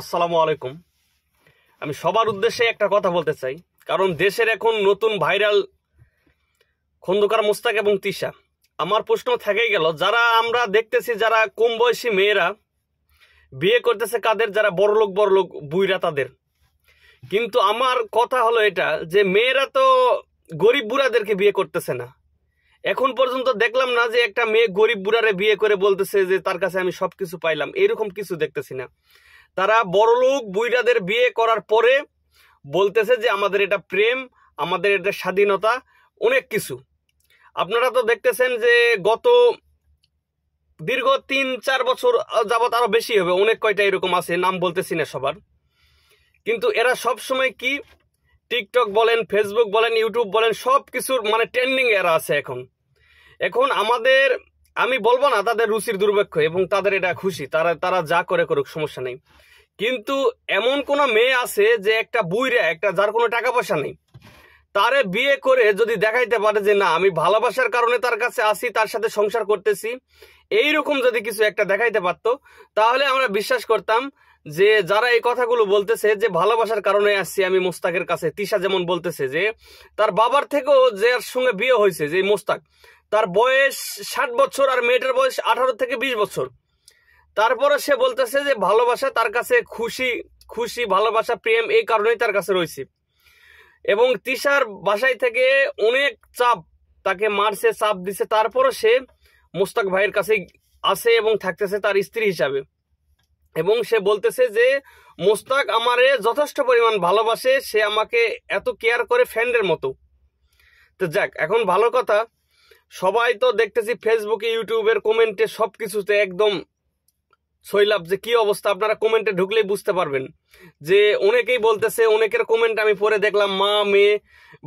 আসসালামু আলাইকুম আমি সবার উদ্দেশ্যে একটা কথা বলতে চাই কারণ দেশের এখন নতুন ভাইরাল খন্দকার মুস্তাক এবং তিশা আমার প্রশ্ন থেকেই গেল যারা আমরা দেখতেছি যারা কম বয়সী মেয়েরা বিয়ে করতেছে কাদের যারা বড়লোক বড়লোক বুইরা তাদের কিন্তু আমার কথা হলো এটা যে মেয়েরা তো গরিব বুড়াদেরকে বিয়ে করতেছে না এখন পর্যন্ত দেখলাম না যে একটা মেয়ে গরিব বুড়ারে বিয়ে করে বলতেছে যে তার কাছে আমি সব কিছু পাইলাম এরকম কিছু দেখতেছি না তারা বড়লোক বুইরাদের বিয়ে করার পরে বলতেছে যে আমাদের এটা প্রেম আমাদের এটা স্বাধীনতা অনেক কিছু আপনারা তো দেখতেছেন যে গত দীর্ঘ তিন চার বছর যাবৎ আরও বেশি হবে অনেক কয়টা এরকম আছে নাম বলতেছি না সবার কিন্তু এরা সব সময় কি টিকটক বলেন ফেসবুক বলেন ইউটিউব বলেন সব কিছুর মানে ট্রেন্ডিং এরা আছে এখন এখন আমাদের আমি বলবো না তাদের রুচির দুর্ভিক্ষ এবং তাদের এটা খুশি তারা তারা যা করে করুক সমস্যা নেই কিন্তু এমন কোন মেয়ে আছে যে একটা বুইরা একটা যার কোনো টাকা পয়সা নেই তারে বিয়ে করে যদি দেখাইতে পারে যে না আমি ভালোবাসার কারণে তার কাছে আসি তার সাথে সংসার করতেছি এই রকম যদি কিছু একটা দেখাইতে পারতো তাহলে আমরা বিশ্বাস করতাম যে যারা এই কথাগুলো বলতেছে যে ভালোবাসার কারণে আসছি আমি মোস্তাকের কাছে তিশা যেমন বলতেছে যে তার বাবার থেকেও যে সঙ্গে বিয়ে হয়েছে যে মোস্তাক তার বয়স ষাট বছর আর মেয়েটার বয়স আঠারো থেকে বিশ বছর তারপরে সে বলতেছে যে ভালোবাসা তার কাছে খুশি খুশি ভালোবাসা প্রেম এই কারণেই তার কাছে রয়েছে এবং তিশার বাসায় থেকে অনেক চাপ তাকে মারছে চাপ দিছে তারপরে সে মুস্তাক ভাইয়ের কাছে আসে এবং থাকতেছে তার স্ত্রী হিসাবে এবং সে বলতেছে যে মোস্তাক আমারে যথেষ্ট পরিমাণ ভালোবাসে সে আমাকে এত কেয়ার করে ফ্রেন্ডের মতো তো যাক এখন ভালো কথা সবাই তো দেখতেছি ফেসবুকে ইউটিউবের কমেন্টে সব কিছুতে একদম শৈলাভ যে কি অবস্থা আপনারা কমেন্টে ঢুকলেই বুঝতে পারবেন যে অনেকেই বলতেছে অনেকের কমেন্ট আমি পরে দেখলাম মা মেয়ে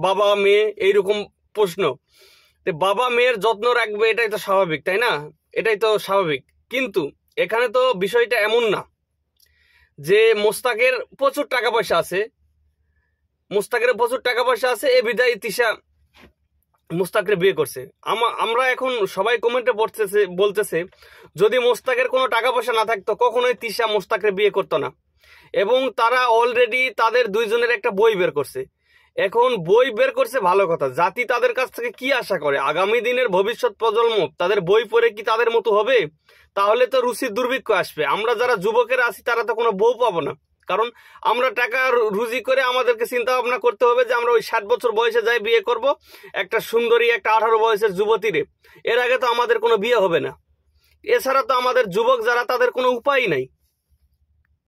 বাবা মেয়ে এইরকম প্রশ্ন তো বাবা মেয়ের যত্ন রাখবে এটাই তো স্বাভাবিক তাই না এটাই তো স্বাভাবিক কিন্তু এখানে তো বিষয়টা এমন না যে মোস্তাকের প্রচুর টাকা পয়সা আছে মোস্তাকের প্রচুর টাকা পয়সা আছে এ বিদায় তিশা মুস্তাকরে বিয়ে করছে আমরা এখন সবাই কমেন্টে পড়তেছে বলতেছে যদি মোস্তাকের কোনো টাকা পয়সা না থাকতো কখনোই তিশা মোস্তাকরে বিয়ে করতো না এবং তারা অলরেডি তাদের দুইজনের একটা বই বের করছে এখন বই বের করছে ভালো কথা জাতি তাদের কাছ থেকে কি আশা করে আগামী দিনের ভবিষ্যৎ প্রজন্ম তাদের বই পড়ে কি তাদের মতো হবে তাহলে তো রুচির দুর্ভিক্ষ আসবে আমরা যারা যুবকের আছি তারা তো কোনো বউ পাবো না কারণ আমরা টাকা রুজি করে আমাদেরকে চিন্তা ভাবনা করতে হবে যে আমরা ওই ষাট বছর বয়সে যাই বিয়ে করব একটা সুন্দরী একটা আঠারো বয়সের যুবতীরে এর আগে তো আমাদের কোনো বিয়ে হবে না এছাড়া তো আমাদের যুবক যারা তাদের কোনো উপায় নাই